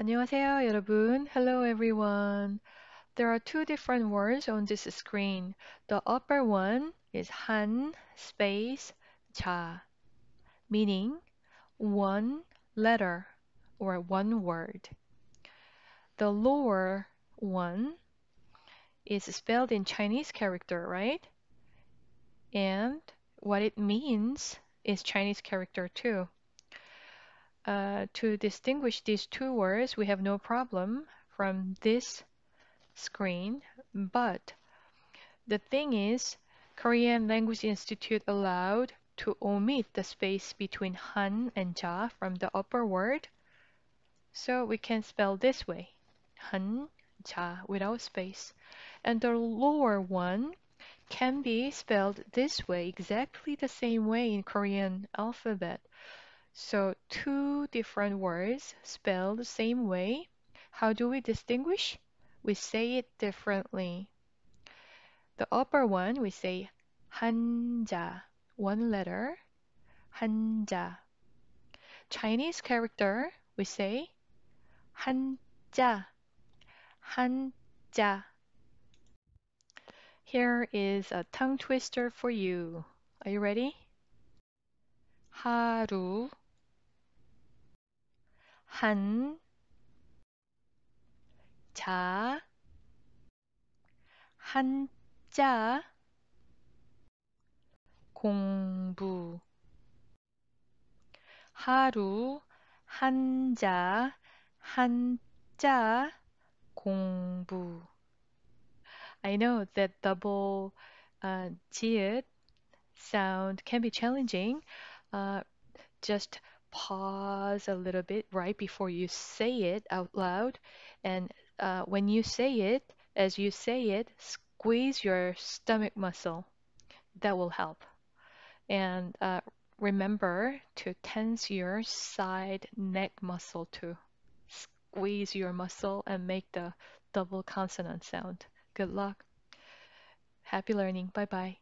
안녕하세요, 여러분. Hello, everyone. There are two different words on this screen. The upper one is 한 space 자, meaning one letter or one word. The lower one is spelled in Chinese character, right? And what it means is Chinese character too. Uh, to distinguish these two words, we have no problem from this screen. But the thing is, Korean Language Institute allowed to omit the space between Han and Ja from the upper word. So we can spell this way, Han, Ja, without space. And the lower one can be spelled this way, exactly the same way in Korean alphabet. So two different words spelled the same way. How do we distinguish? We say it differently. The upper one we say hanja, one letter, hanja. Chinese character we say hanja, hanja. Here is a tongue twister for you. Are you ready? 하루 한, 자, 한자, 공부, 하루, 한자, 한자, 공부. I know that double uh, t sound can be challenging. Uh, just pause a little bit right before you say it out loud. And uh, when you say it, as you say it, squeeze your stomach muscle. That will help. And uh, remember to tense your side neck muscle too. Squeeze your muscle and make the double consonant sound. Good luck. Happy learning. Bye bye.